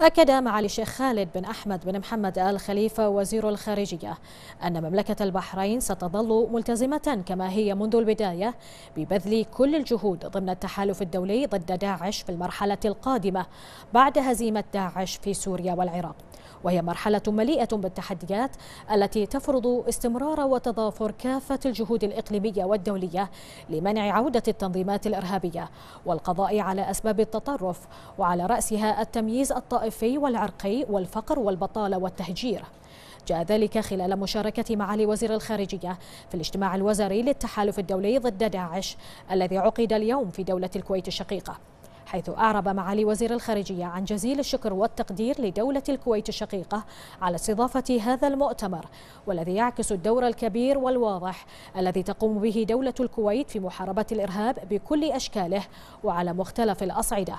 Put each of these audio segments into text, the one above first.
أكد معالي الشيخ خالد بن أحمد بن محمد آل خليفة وزير الخارجية أن مملكة البحرين ستظل ملتزمة كما هي منذ البداية ببذل كل الجهود ضمن التحالف الدولي ضد داعش في المرحلة القادمة بعد هزيمة داعش في سوريا والعراق وهي مرحلة مليئة بالتحديات التي تفرض استمرار وتضافر كافة الجهود الإقليمية والدولية لمنع عودة التنظيمات الإرهابية والقضاء على أسباب التطرف وعلى رأسها التمييز الطائفي والعرقي والفقر والبطالة والتهجير جاء ذلك خلال مشاركة معالي وزير الخارجية في الاجتماع الوزاري للتحالف الدولي ضد داعش الذي عقد اليوم في دولة الكويت الشقيقة حيث أعرب معالي وزير الخارجية عن جزيل الشكر والتقدير لدولة الكويت الشقيقة على استضافة هذا المؤتمر والذي يعكس الدور الكبير والواضح الذي تقوم به دولة الكويت في محاربة الإرهاب بكل أشكاله وعلى مختلف الأصعدة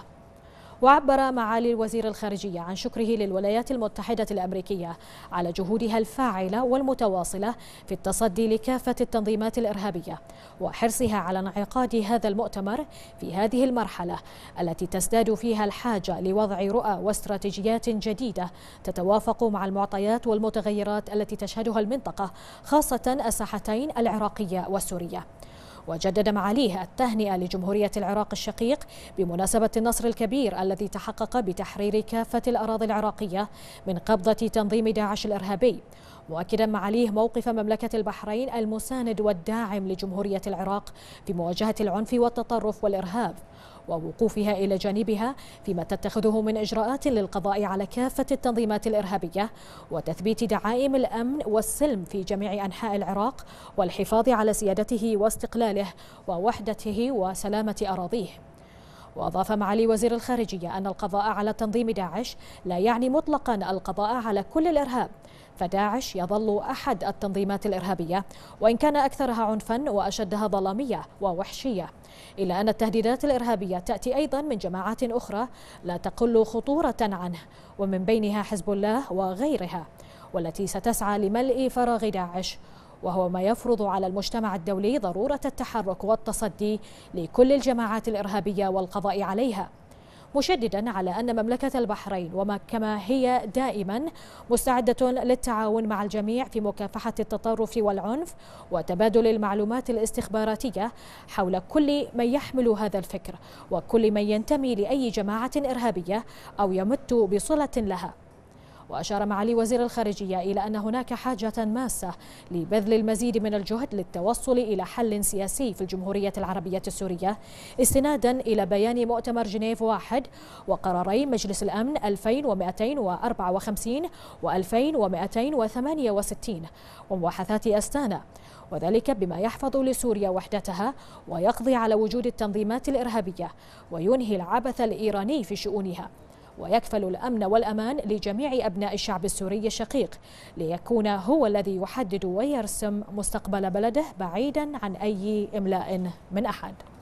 وعبر معالي الوزير الخارجية عن شكره للولايات المتحدة الأمريكية على جهودها الفاعلة والمتواصلة في التصدي لكافة التنظيمات الإرهابية وحرصها على انعقاد هذا المؤتمر في هذه المرحلة التي تزداد فيها الحاجة لوضع رؤى واستراتيجيات جديدة تتوافق مع المعطيات والمتغيرات التي تشهدها المنطقة خاصة الساحتين العراقية والسورية وجدد معاليه التهنئة لجمهورية العراق الشقيق بمناسبة النصر الكبير الذي تحقق بتحرير كافة الأراضي العراقية من قبضة تنظيم داعش الإرهابي مؤكدا معاليه موقف مملكة البحرين المساند والداعم لجمهورية العراق في مواجهة العنف والتطرف والإرهاب ووقوفها إلى جانبها فيما تتخذه من إجراءات للقضاء على كافة التنظيمات الإرهابية وتثبيت دعائم الأمن والسلم في جميع أنحاء العراق والحفاظ على سيادته واستقلاله ووحدته وسلامة أراضيه وأضاف معالي وزير الخارجية أن القضاء على تنظيم داعش لا يعني مطلقا القضاء على كل الإرهاب فداعش يظل أحد التنظيمات الإرهابية وإن كان أكثرها عنفا وأشدها ظلامية ووحشية إلا أن التهديدات الإرهابية تأتي أيضا من جماعات أخرى لا تقل خطورة عنه ومن بينها حزب الله وغيرها والتي ستسعى لملء فراغ داعش وهو ما يفرض على المجتمع الدولي ضرورة التحرك والتصدي لكل الجماعات الإرهابية والقضاء عليها مشددا على أن مملكة البحرين وما كما هي دائما مستعدة للتعاون مع الجميع في مكافحة التطرف والعنف وتبادل المعلومات الاستخباراتية حول كل من يحمل هذا الفكر وكل من ينتمي لأي جماعة إرهابية أو يمت بصلة لها وأشار معالي وزير الخارجية إلى أن هناك حاجة ماسة لبذل المزيد من الجهد للتوصل إلى حل سياسي في الجمهورية العربية السورية استنادا إلى بيان مؤتمر جنيف واحد وقراري مجلس الأمن 2254 و 2268 ومباحثات أستانا وذلك بما يحفظ لسوريا وحدتها ويقضي على وجود التنظيمات الإرهابية وينهي العبث الإيراني في شؤونها ويكفل الأمن والأمان لجميع أبناء الشعب السوري الشقيق ليكون هو الذي يحدد ويرسم مستقبل بلده بعيدا عن أي إملاء من أحد